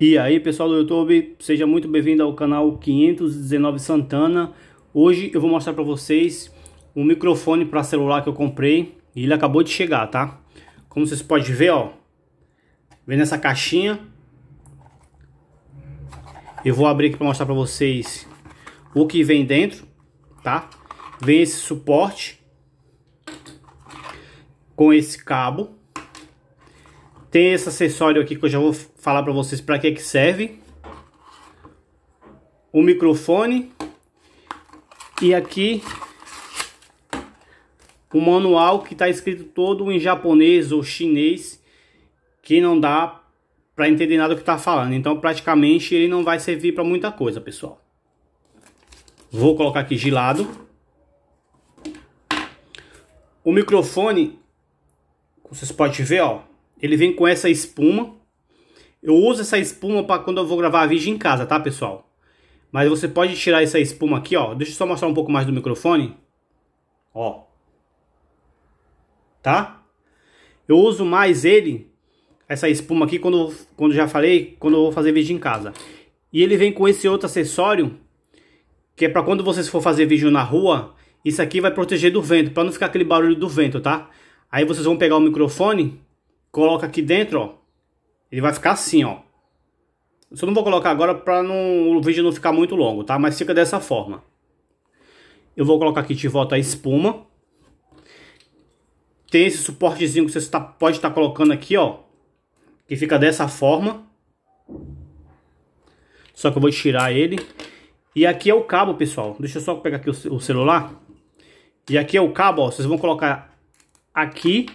E aí pessoal do YouTube, seja muito bem-vindo ao canal 519 Santana Hoje eu vou mostrar para vocês um microfone para celular que eu comprei E ele acabou de chegar, tá? Como vocês podem ver, ó Vem nessa caixinha Eu vou abrir aqui para mostrar para vocês o que vem dentro, tá? Vem esse suporte Com esse cabo tem esse acessório aqui que eu já vou falar para vocês para que que serve. O microfone. E aqui o manual que está escrito todo em japonês ou chinês, que não dá para entender nada do que está falando. Então, praticamente, ele não vai servir para muita coisa, pessoal. Vou colocar aqui de lado. O microfone, como vocês podem ver, ó, ele vem com essa espuma. Eu uso essa espuma para quando eu vou gravar vídeo em casa, tá, pessoal? Mas você pode tirar essa espuma aqui, ó. Deixa eu só mostrar um pouco mais do microfone. Ó. Tá? Eu uso mais ele, essa espuma aqui, quando, quando já falei, quando eu vou fazer vídeo em casa. E ele vem com esse outro acessório, que é para quando vocês for fazer vídeo na rua, isso aqui vai proteger do vento, para não ficar aquele barulho do vento, tá? Aí vocês vão pegar o microfone coloca aqui dentro, ó. Ele vai ficar assim, ó. Eu só não vou colocar agora para o vídeo não ficar muito longo, tá? Mas fica dessa forma. Eu vou colocar aqui de volta a espuma. Tem esse suportezinho que você está pode estar tá colocando aqui, ó. Que fica dessa forma. Só que eu vou tirar ele. E aqui é o cabo, pessoal. Deixa eu só pegar aqui o, o celular. E aqui é o cabo, ó. Vocês vão colocar aqui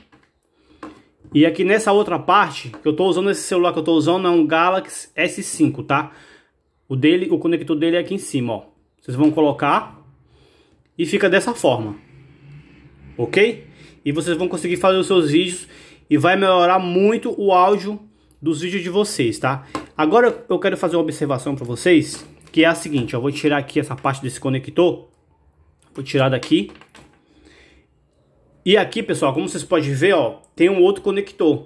e aqui nessa outra parte, que eu tô usando esse celular que eu tô usando é um Galaxy S5, tá? O dele, o conector dele é aqui em cima, ó. Vocês vão colocar e fica dessa forma. OK? E vocês vão conseguir fazer os seus vídeos e vai melhorar muito o áudio dos vídeos de vocês, tá? Agora eu quero fazer uma observação para vocês, que é a seguinte, eu vou tirar aqui essa parte desse conector, vou tirar daqui e aqui, pessoal, como vocês podem ver, ó, tem um outro conector.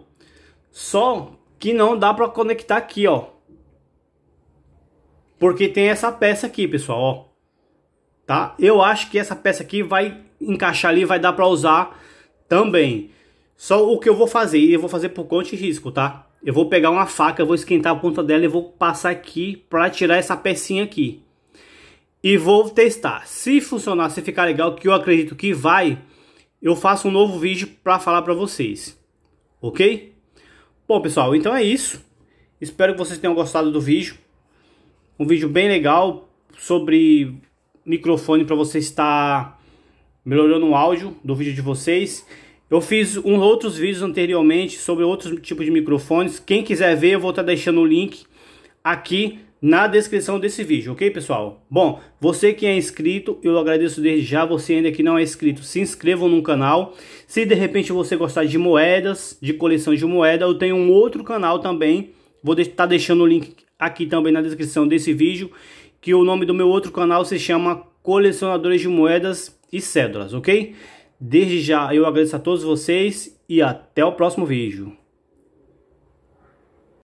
Só que não dá para conectar aqui, ó. Porque tem essa peça aqui, pessoal, ó. Tá? Eu acho que essa peça aqui vai encaixar ali, vai dar para usar também. Só o que eu vou fazer, e eu vou fazer por conta e risco, tá? Eu vou pegar uma faca, vou esquentar a ponta dela e vou passar aqui para tirar essa pecinha aqui. E vou testar. Se funcionar, se ficar legal, que eu acredito que vai eu faço um novo vídeo para falar para vocês, ok? Bom pessoal, então é isso, espero que vocês tenham gostado do vídeo, um vídeo bem legal sobre microfone para você estar melhorando o áudio do vídeo de vocês. Eu fiz um, outros vídeos anteriormente sobre outros tipos de microfones. Quem quiser ver, eu vou estar tá deixando o link aqui na descrição desse vídeo, ok pessoal? Bom, você que é inscrito, eu agradeço desde já, você ainda que não é inscrito, se inscrevam no canal. Se de repente você gostar de moedas, de coleção de moeda, eu tenho um outro canal também, vou estar tá deixando o link aqui também na descrição desse vídeo, que o nome do meu outro canal se chama Colecionadores de Moedas e Cédulas, ok? Desde já eu agradeço a todos vocês e até o próximo vídeo.